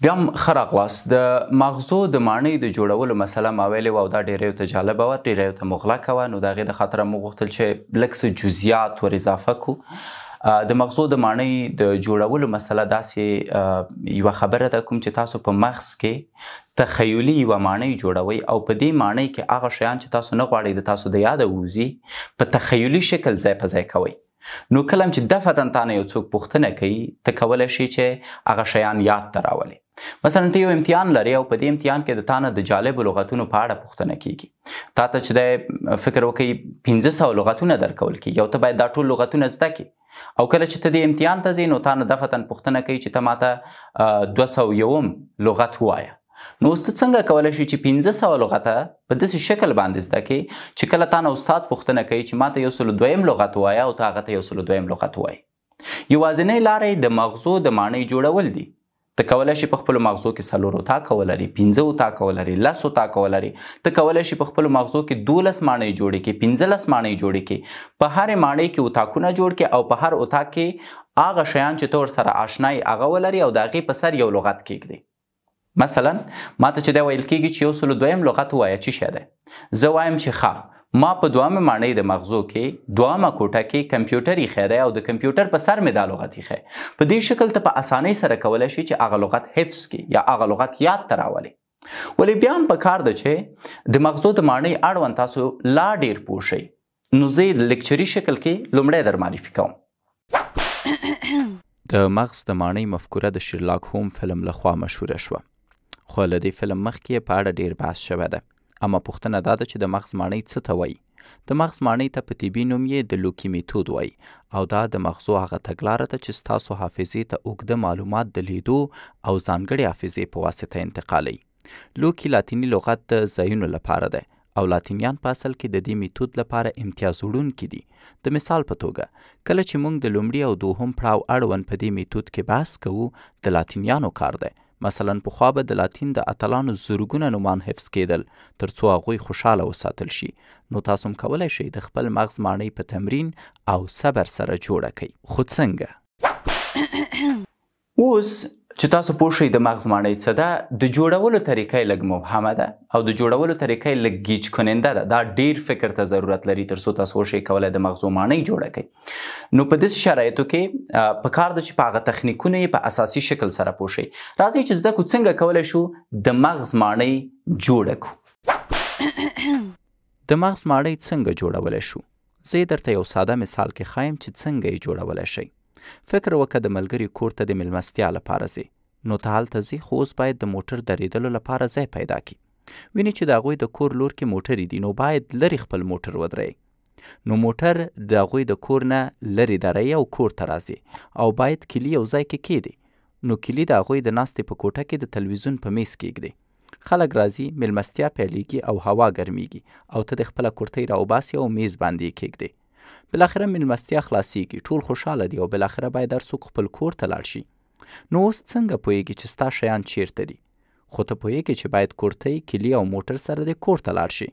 بیا هم خراغلاس د مغزو د معنی د جوړولو مسله ما ویلې او دا ډیره ته جالب او ډیره ته مغلقه و نو دا غي د خاطر مو غوښتل چې لکس جزئیات ور اضافه کو د مغزو د معنی د جوړولو مسله داسې یو خبره ده کوم چې تاسو په مغز کې تخیلی یو معنی جوړوي او په دې معنی کې هغه شیان چې تاسو نه غواړئ د تاسو د یاد ووزي په تخیلی شکل ځای په ځای کوي نو کلم چې د فتنتانه یو څوک پوښتنه کوي ته کولای شي چې هغه شیان یاد تراولې مثلا ته یو امتحان لري او په دې امتحان کې د تانه د جالب لغتونو په اړه پوښتنه کیږي تا ته چې د فکر وکړي 1500 لغتونه درکول کیږي او ته باید دا ټول لغتونه زده کړې او کله چې ته د امتحان ته ځې نو تا نه د فتن پوښتنه کوي چې ته ماته 201 لغت وایه نو اوس څنګه کولای شي چې 1500 لغت په داسې شکل باندې زده کړي چې کله تا نه استاد پوښتنه کوي چې ماته یو سل دویم لغت وایا او تا هغه ته یو سل دویم لغت وایي یوازینۍ لارې د مغزو د معنی جوړول دي ته کولای شي په خپل مغزو کې سلور او تا کولري 15 او تا کولري لس او تا کولري ته کولای شي په خپل مغزو کې دولس مانې جوړې کې 15 مانې جوړې کې په هر مانې کې او تاکونه جوړ کې او په هر او تا کې اغه شیان چې تور سره آشنای اغه ولري او داغه په سر یو لغت کېږي مثلا ما ته چې دا ویل کېږي چې یو سل دویم لغت وایي چې شه ده زه وایم چې ښه ما په دوامه معنی د مغزو کې دوامه کوټه کې کمپیوټر یې خیره او د کمپیوټر په سر مې دا لغت یې خې په دې شکل ته په اسانۍ سره کولای شي چې هغه لغت حفظ کې یا هغه لغت یاد ته راولي ولې بیا هم په کار ده چې د مغزو د معنی اړوند تاسو لا ډیر پوښی نو زه د لیکچري شکل کې لومړی در معرفي کوم د مغز د معنی مفکوره د شیرلاک هوم فلم لخوا مشهوره شوه خو له دې فلم مخکې په اړه ډیر بحث شوی ده اما پوښتنه دا ده چې د مغز ماڼۍ څه ته وایي د مغز ماڼۍ ته په طبي نوم یې د لوکی میتود وایي او دا د مغزو هغه تګلاره ده چې ستاسو حافظې ته اوږده معلومات د لیدو او ځانګړې حافظې په واسطه انتقالوي لوکی لاتینی لغت د ځایونو لپاره ده او لاتینیان په اصل کې د دې میتود لپاره امتیاز وړونکي دي د مثال په توګه کله چې موږ د لومړي او دوهم پړاو اړوند په دې میتود کې بحث کوو د لاتینیانو کار دی مثلا پخوا به د لاتین د اتلانو زرګونه نومان حفظ کېدل تر څو هغوی خوشاله وساتل شي نو تاسو هم کولی شئ د خپل مغز ماڼۍ په تمرین او صبر سره جوړه کړئ خو څنګه اوس چې تاسو پوه شئ د مغز ماڼۍ څه ده د جوړولو طریقه یې لږ مبهمه ده او د جوړولو طریقه یې لږ ګیج کننده ده دا ډیر فکر ته ضرورت لري تر څو تاسو وشئ کولی د مغزو ماڼۍ جوړه کړئ نو په داسې شرایطو کې په کار ده چې په هغه تخنیکونه یې په اساسي شکل سره پوه شئ راځئ چې زده کړو څنګه کولی شو د مغز ماڼۍ جوړه کړو د مغز ماړی څنګه جوړولی شو زه درته یو ساده مثال کې خایم چې څنګه یې جوړولی شئ فکر وکړه د ملګري کور ته د میلمستیا لپاره ځې نو ته هلته ځې خو اوس باید د موټر درېدلو لپاره ځای پیدا کړي ویني چې د هغوی د کور لور کې موټرې دي نو باید لرې خپل موټر ودرې نو موټر د هغوی د کور نه لرې درې او کور ته راځي او باید کلی یو ځای کې کیدی نو کلی د هغوی د ناستې په کوټه کې د تلویزیون په میز کیږدي خلک راځي میلمستیا پیلیږي او هوا ګرمیږي او ته د خپله کورتۍ راوباسي او میز باندې یې کیږدي بالاخره میلمستیا خلاصیږي ټول خوشاله دي او بالاخره باید هر څوک خپل کور ته لاړ شي نو اوس څنګه پوهیږي چې ستا شیان چیرته دي خو ته پوهیږي چې باید کورتۍ کلي او موټر سره دې کور ته لاړ شي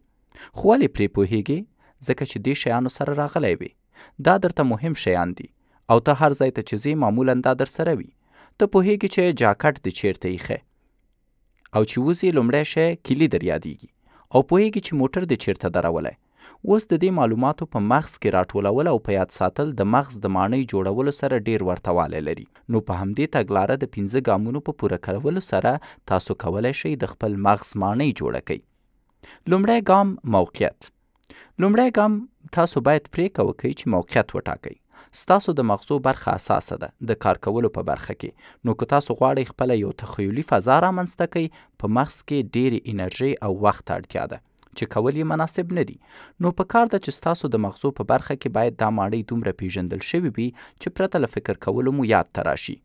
خو ولې پرې پوهیږي ځکه چې دې شیانو سره راغلی وي دا درته مهم شیان دي او ته هر ځای ته چې ځې معمولا دا در سره وي ته پوهیږي چې جاکټ دې چیرته ایښی او چې وځې لومړی شی کلي در یادیږي او پوهیږي چې موټر دې چیرته درولی اوس د دې معلوماتو په مغز کې راټولول او په یاد ساتل د مغز د مانۍ جوړولو سره ډیر ورته والی لري نو په همدې تګلاره د پنځه ګامونو په پوره کولو سره تاسو کولی شئ د خپل مغز مانۍ جوړه کړئ لومړی ګام موقعیت لومړی ګام تاسو باید پریکړه وکړئ چې موقعیت وټاکئ ستاسو د مغزو برخه اساسه ده د کار کولو په برخه کې نو که تاسو غواړئ خپل یو تخیلي فضا رامنځته کړئ په مغز کې ډېرې انرژي او وخت اړتیا ده چې کول یې مناسب نه دي نو په کار ده چې تاسو د مغزو په برخه کې باید دا ماړی دومره پیژندل شوی وي چې پرته له فکر کولو مو یاد ته راشي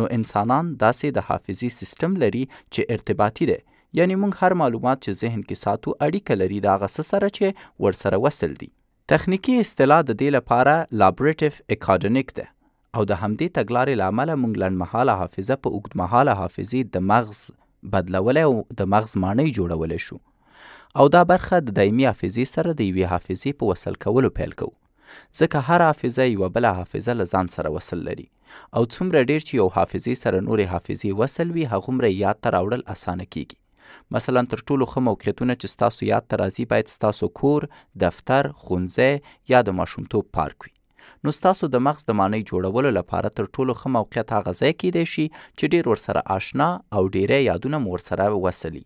نو انسانان داسې د حافظي سیستم لري چې ارتباطي دی یعنی موږ هر معلومات چې ذهن کې ساتو اړیکه لري دا غسه سره چې ورسره وصل دي تخنیکی اصطلاح د دې لپاره لابرټیو اکاډمیک ده او د همدې تګلارې لامل موږ لنډمحاله حافظه په اوږدمحاله حافظې د مغز بدلولې او د مغز معنی جوړولې شو او دا برخه د دایمي حافظې سره د یوې حافظې په وصل کولو پیل کوو ځکه هر حافظه یوه بله حافظه له ځان سره وصل لري او څومره ډیر چې یو حافظې سره نورې حافظې وصل وي هغومره یاد ته راوړل اسانه کیږي مثلا تر ټولو ښه موقعیتونه چې ستاسو یاد ته راځي باید ستاسو کور دفتر ښوونځی یا د ماشومتوب پارک وي نو ستاسو د مغز د معنی جوړولو لپاره تر ټولو ښه موقعیت هغه ځای کیدی شي چې ډیر ورسره آشنا او ډیره یادونه مو ورسره وصلي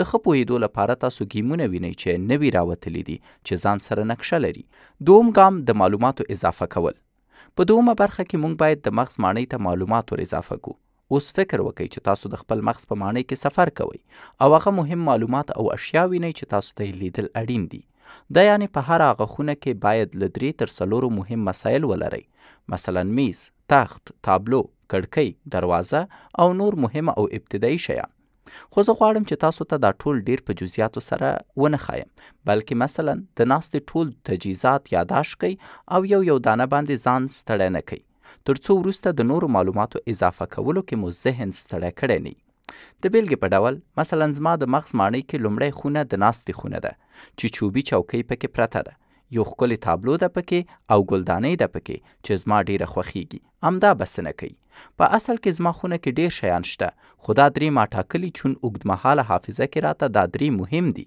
د خپو هېدو لپاره تاسو ګیمونه وینئ چې نوی راوتلي دي چې ځان سره نقشه لري دوم ګام د معلوماتو اضافه کول په دومه برخه کې مونږ باید د مغز معنی ته معلومات ور اضافه کو اوس فکر وکړئ چې تاسو د خپل مغز په معنی کې سفر کوئ او هغه مهم معلومات او اشیا وینئ چې تاسو ته لیدل اړین دي دا یعنی په هر هغه خونه کې باید له درې تر څلورو مهم مسایل ولرئ مثلا میز تخت تابلو کړکۍ دروازه او نور مهم او ابتدایي شیان خو زه غواړم چې تاسو ته دا ټول ډیر په جزئیاتو سره ونه خایم بلکې مثلا د ناستې ټول تجهیزات یاداشت کړئ او یو یو دانه باندې ځان ستړی نه کړئ تر څو وروسته د نورو معلوماتو اضافه کولو کې مو ذهن ستړی کړی نه د بیلګې په ډول مثلا زما د مغز ماڼۍ کې لومړی خونه د ناستې خونه ده چې چوبي چوکۍ پکې پرته ده یو ښکلی تابلو ده پکې او ګلدانۍ ده پکې چې زما ډیره خوښیږي همدا بسنه کوي په اصل کې زما خونه کې ډیر شیان شته خو دا درې ما ټاکلي چون اوږدمهاله حافظه کې راته دا درې مهم دي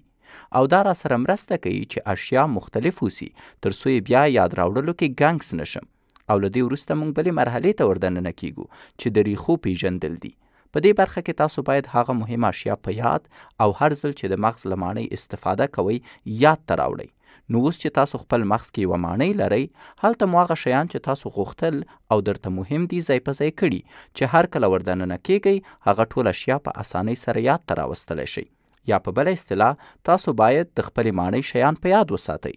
او دا را سره مرسته کوي چې اشیا مختلف وسی تر څو بیا یاد راوړلو کې ګنګس نشم او لدی ورسته مونږ بلې مرحله ته وردننه کیږو چې د ریخو پیژندل دي په دې برخه کې تاسو باید هغه مهمه اشیا په یاد او هر ځل چې د مغز لمانۍ استفاده کوئ یاد ته راوړئ نو اوس چې تاسو خپل مغز کې یوه ماڼۍ لرئ هلته مو هغه شیان چې تاسو غوښتل او درته مهم دي ځای په ځای کړي چې هر کله وردننه کیږئ هغه ټول اشیا په اسانۍ سره یاد ته راوستلی شئ یا په بل اصطلاح تاسو باید د خپلې ماڼۍ شیان په یاد وساتئ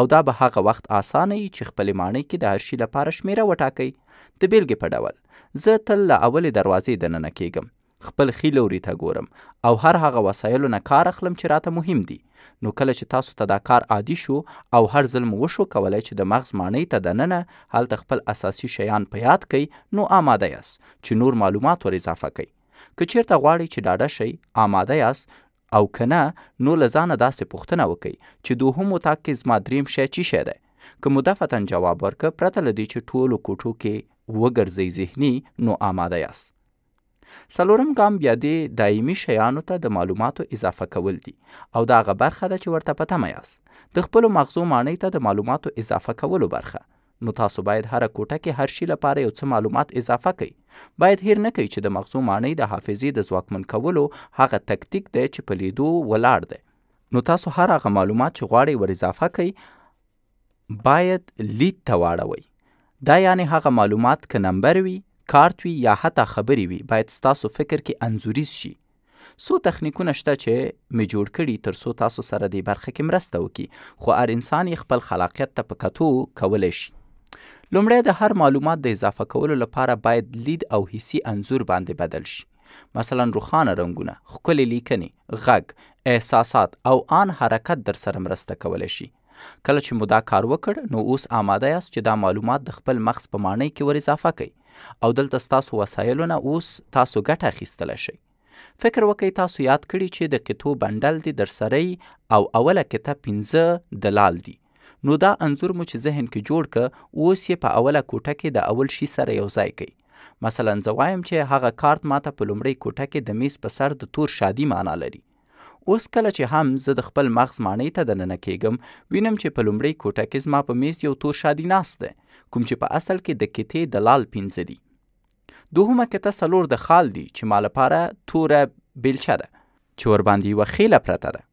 او دا به هغه وخت اسانه وي چې خپلې ماڼۍ کې د هر شي لپاره شمیره وټاکئ د بیلګې په ډول زه تل له اولې دروازې دننه کیږم خپل ښي لوري ته ګورم او هر هغه وسایلو نه کار اخلم چې راته مهم دي نو کله چې تاسو ته دا کار عادي شو او هر ځل مو وشو کولی چې د مغز مانۍ ته دننه هلته خپل اساسي شیان په یاد کئ نو آماده یاست چې نور معلومات ور اضافه کئ که چیرته غواړئ چې ډاډه شئ آماده یاست او که نه نو له ځانه داسې پوښتنه وکئ چې دوهم اتاق کې زما دریم شی چی شی دی که مو دفتن جواب ورکه پرته له دې چې ټولو کوټو کې وګرځئ ذهني نو آماده یاست څلورم ګام بیا د دایمي شیانو ته د معلوماتو اضافه کول دي او دا هغه برخه ده چې ورته په تمه یاست د خپلو مغزو مانۍ ته د معلوماتو اضافه کولو برخه نو تاسو باید هره کوټه کې هر شي لپاره یو څه معلومات اضافه کړئ باید هیر نه کړئ چې د مغزو مانۍ د حافظې د ځواکمن کولو هغه تکتیک دی چې په لیدو ولاړ دی نو تاسو هر هغه معلومات چې غواړئ ور اضافه کړئ باید لید ته واړوئ دا یعنې هغه معلومات که نمبر وي کارت وي یا حتی خبرې وي باید ستاسو فکر کې انځوریز شي څو تخنیکونه شته چې می جوړ کړي ترڅو تاسو سره د برخه کې مرسته وکړي خو هر انسان خپل خلاقیت ته په کتو کولی شي لومړی د هر معلومات د اضافه کولو لپاره باید لید او حسي انځور باندې بدل شي مثلا روخانه رنگونه ښکلې لیکنې غږ احساسات او آن حرکت در سره مرسته کولی شي کله چې مو دا کار وکړ نو اوس آماده یاست چې دا معلومات د خپل مغز په معنی کې ور اضافه کړئ او دلته ستاسو وسایلو نه اوس تاسو ګټه اخیستلی شئ فکر وکړئ تاسو یاد کړي چې د کتو بنډل دې درسره او اوله کته پنځه دلال دي نو دا انځور مو چې ذهن کې جوړ که اوس یې په اوله کوټه کې د اول شي سره یو ځای کړئ مثلا زه وایم چې هغه کارت ماته په لومړۍ کوټه کې د میز په سر د تور شادي معنا لري اوس کله چې هم زه د خپل مغز معنی ته دننه کیږم وینم چې په لومړۍ کوټه کې زما په میز یو تور شادي ناست دی کوم چې په اصل کې د کتې د لال پنځه دي دوهمه کته څلور د خال دی چې ما لپاره توره بیلچه ده چې ورباندې یوه خیله پرته ده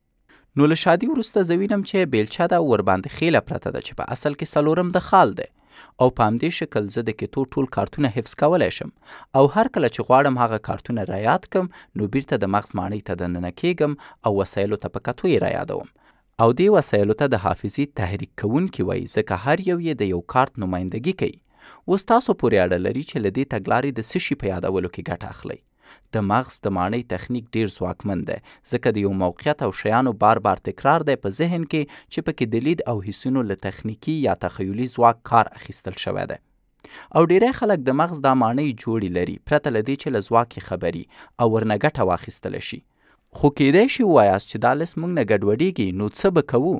نو له شادي وروسته زه وینم چې بیلچه ده ورباندې خیله پرته ده چې په اصل کې څلورم د خال دی او په همدې شکل زه د کیتو ټول کارتونه حفظ کولای شم او هر کله چې غواړم هغه کارتونه را یاد کم نو بیرته د مغز ماڼۍ ته دننه کیږم او وسایلو ته په کتو یې را یادوم او دې وسایلو ته د حافظي تحریک کوونکي وایي ځکه هر یو یې د یو کارت نمایندګي کوي اوس تاسو پورې اړه لري چې له دې تګلارې د څه شي په یادولو کې ګټه اخلئ د مغز د مانۍ تخنیک ډیر ځواکمن دی ځکه د یو موقعیت او شیانو بار بار تکرار دی په ذهن کې چې پکې د لید او حسونو له تخنیکي یا تخیلي ځواک کار اخیستل شوی دی او ډیری خلک د مغز دا مانۍ جوړې لري پرته له دې چې له ځواکې خبري او ورنه ګټه واخیستله شي خو کیدای شي ووایاست چې دا لس موږ نه ګډوډېږي نو څه به کوو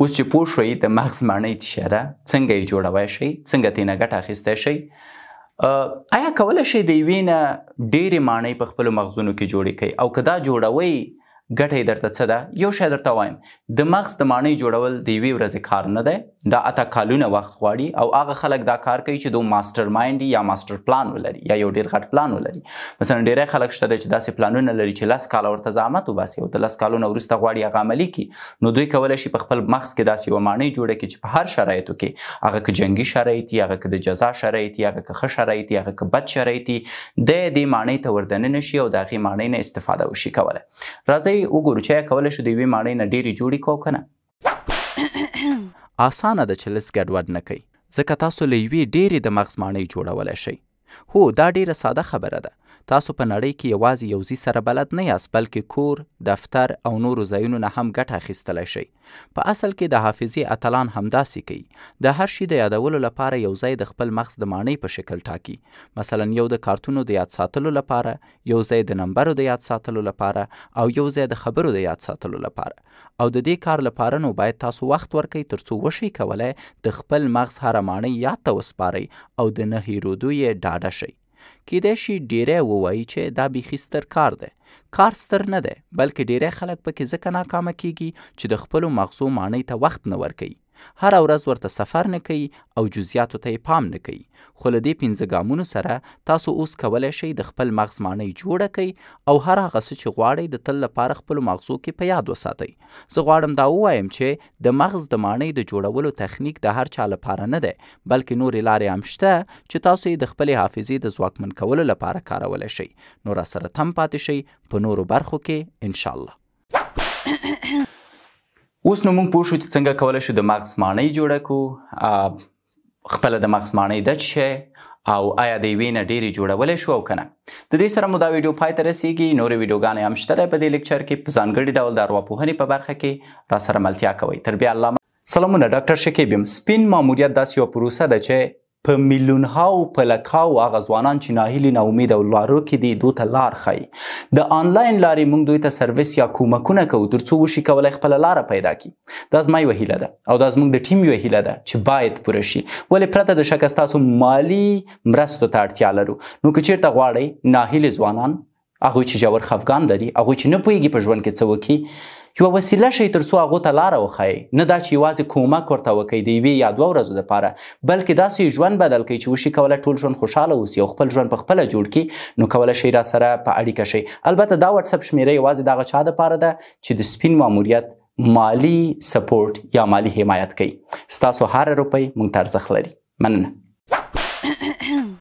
اوس چې پوه شئ د مغز مانۍ څه ده څنګه یې جوړوای شئ څنګه ترې نه ګټه اخیستی شئ آیا کولای شي د یوې نه ډېرې ماڼۍ په خپلو مغزونو کې جوړې کړئ او که دا جوړوئ ګټه یې درته څه ده یو شی درته وایم د مغز د ماڼۍ جوړول د یوې ورځې کار نه دی دا اته کالونه وخت غواړي او هغه خلک دا کار کوي چې دوی ماستر مایند یا ماستر پلان ولري یا یو ډیر غټ پلان ولري مثلا ډیری خلک شته چې داسې پلانونه لري چې لاس کال ورته زحمت وباسي او د لاس کالونو وروسته غواړي هغه عملی کړي نو دوی کولای شي په خپل مغز کې داسې یو معنی جوړه کړي چې په هر شرایطو کې هغه که جنگي شرایط یا هغه که د جزا شرایط یا هغه که ښه شرایط یا هغه که بد شرایط د دې معنی ته وردننه شي او د هغې معنی نه استفاده وشي کولای راځي وګورو چې کولای شو د یوې معنی نه ډیری جوړې کو کنه اسانه ده چې لس ګډوډ نه کړئ ځکه تاسو له یوې ډېرې د مغز ماڼۍ جوړولی شئ هو دا ډیره ساده خبره ده تاسو په نړۍ کې یوازې یو ځی سره بلد نه یاست بلکې کور دفتر او نورو ځایونو نه هم ګټه اخیستلی شئ په اصل کې د حافظې اتلان همداسې کوي د هر شي د یادولو لپاره یو ځای د خپل مغز د ماڼۍ په شکل ټاکي مثلا یو د کارتونو د یاد ساتلو لپاره یو ځای د نمبرو د یاد ساتلو لپاره او یو ځای د خبرو د یاد ساتلو لپاره او د دې کار لپاره نو باید تاسو وخت ورکړئ ترڅو وشي کولای د خپل مغز هره ماڼۍ یاد ته وسپارئ او د نه هیرودو یې ډاډه شئ کېدای شي ډیری ووایي چې دا بیخي ستر کار دی کار ستر نه دی بلکې ډیری خلک پکې ځکه ناکامه کیږي چې د خپلو مغزو ماڼۍ ته وخت نه ورکوي هره ورځ ورته سفر نه کوي او جزئیاتو ته یې پام نه کوي خو له دې پنځه ګامونو سره تاسو اوس کولی شئ د خپل مغز معنی جوړه کړئ او هر هغه څه چې غواړئ د تل لپاره خپلو مغزو کې په یاد وساتئ زه غواړم دا ووایم چې د مغز د معنی د جوړولو تخنیک د هر چا لپاره نه دی بلکې نورې لارې هم شته چې تاسو یې د خپلې حافظې د ځواکمن کولو لپاره کارولی شئ نو راسره تم پاتې شئ په نورو برخو کې انشاءالله اوس نو موږ پوه شو چې څنګه کولی شو د مغز ماڼۍ جوړه کړو خپله د مغز ماڼۍ ده چې او آیا د یوې نه ډېرې جوړولی شو او که نه د دې سره مو دا ویډیو پای ته رسیږي نورې ویډیوګانې هم شته دی په دې لیکچر کې په ځانګړي ډول د ارواپوهنې په برخه کې راسره ملتیا کوئ تر بیا الله سلامونه ډاکټر شکیب یم سپین ماموریت داسې یوه پروسه ده چې په میلیون هاو په لکاو هغه ځوانان چې ناهیلي نه امید او لارو کې دي دوی ته لار خي د آنلاین لارې موږ دوی ته سرویس یا کومکونه کوو ترڅو وشي کولای خپل لار پیدا کړي دا زما یو هیله ده او دا زموږ د ټیم یو هیله ده چې باید پوره شي ولې پرته د شک تاسو مالی مرستو ته اړتیا لرو نو که چیرته غواړئ ناهیلي ځوانان هغه چې جوړ خفقان لري هغه چې نه پويږي په ژوند کې څه وکړي یوه وسیله شي تر څو هغو ته لاره وښایي نه دا چې یوازې کومک ورته وکړئ د یوې یا دوه ورځو دپاره بلکې داسې ژوند بدل کړئ چې وشي کولی ټول ژوند خوشحاله اوسي او خپل ژوند په خپله جوړ کړي نو کولی شئ را سره په اړیکه شئ البته دا وټسپ شمېره یوازې د هغه چا دپاره ده چې د سپین ماموریت مالی سپورټ یا مالی حمایت کوي ستاسو هر روپۍ موږ ته ارزښت لري مننه